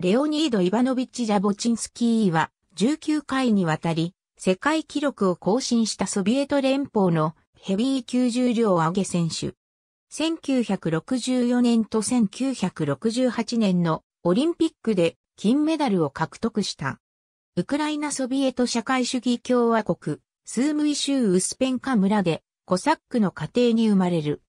レオニード・イバノビッチ・ジャボチンスキーは19回にわたり世界記録を更新したソビエト連邦のヘビー級重量上げ選手。1964年と1968年のオリンピックで金メダルを獲得した。ウクライナソビエト社会主義共和国、スームイ州ウスペンカ村でコサックの家庭に生まれる。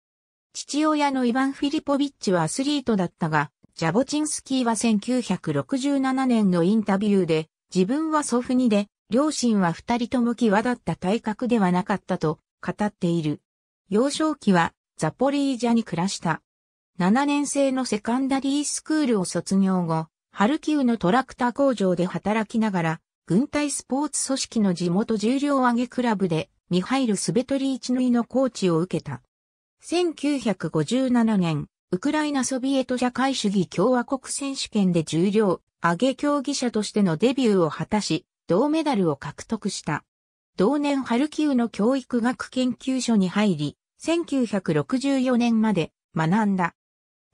父親のイヴァン・フィリポビッチはアスリートだったが、ジャボチンスキーは1967年のインタビューで、自分は祖父にで、両親は二人とも際立った体格ではなかったと語っている。幼少期はザポリージャに暮らした。7年生のセカンダリースクールを卒業後、ハルキウのトラクター工場で働きながら、軍隊スポーツ組織の地元重量上げクラブで、ミハイル・スベトリーチヌイのコーチを受けた。1957年、ウクライナソビエト社会主義共和国選手権で重量、上げ競技者としてのデビューを果たし、銅メダルを獲得した。同年ハルキウの教育学研究所に入り、1964年まで学んだ。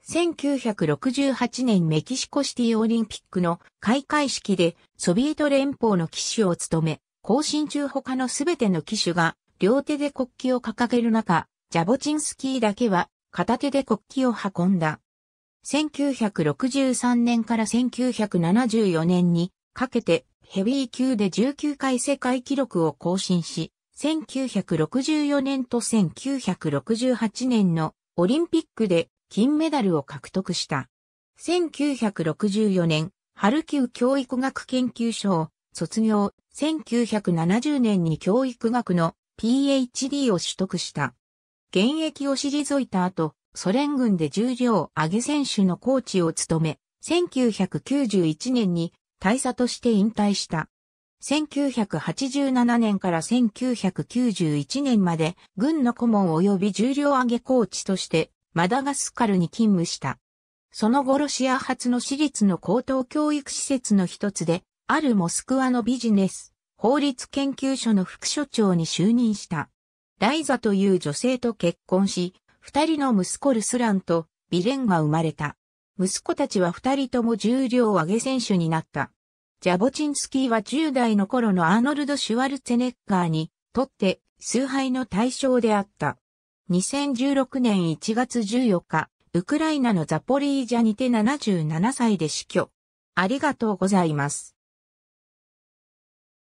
1968年メキシコシティオリンピックの開会式でソビエト連邦の騎手を務め、行進中他のすべての騎手が両手で国旗を掲げる中、ジャボチンスキーだけは片手で国旗を運んだ。1963年から1974年にかけてヘビー級で19回世界記録を更新し、1964年と1968年のオリンピックで金メダルを獲得した。1964年、ハルキウ教育学研究所を卒業、1970年に教育学の PhD を取得した。現役を退いた後、ソ連軍で重量上げ選手のコーチを務め、1991年に大佐として引退した。1987年から1991年まで軍の顧問及び重量上げコーチとしてマダガスカルに勤務した。その後ロシア発の私立の高等教育施設の一つで、あるモスクワのビジネス、法律研究所の副所長に就任した。ライザという女性と結婚し、二人の息子ルスランとビレンが生まれた。息子たちは二人とも重量上げ選手になった。ジャボチンスキーは10代の頃のアーノルド・シュワルツェネッガーにとって崇拝の対象であった。2016年1月14日、ウクライナのザポリージャにて77歳で死去。ありがとうございます。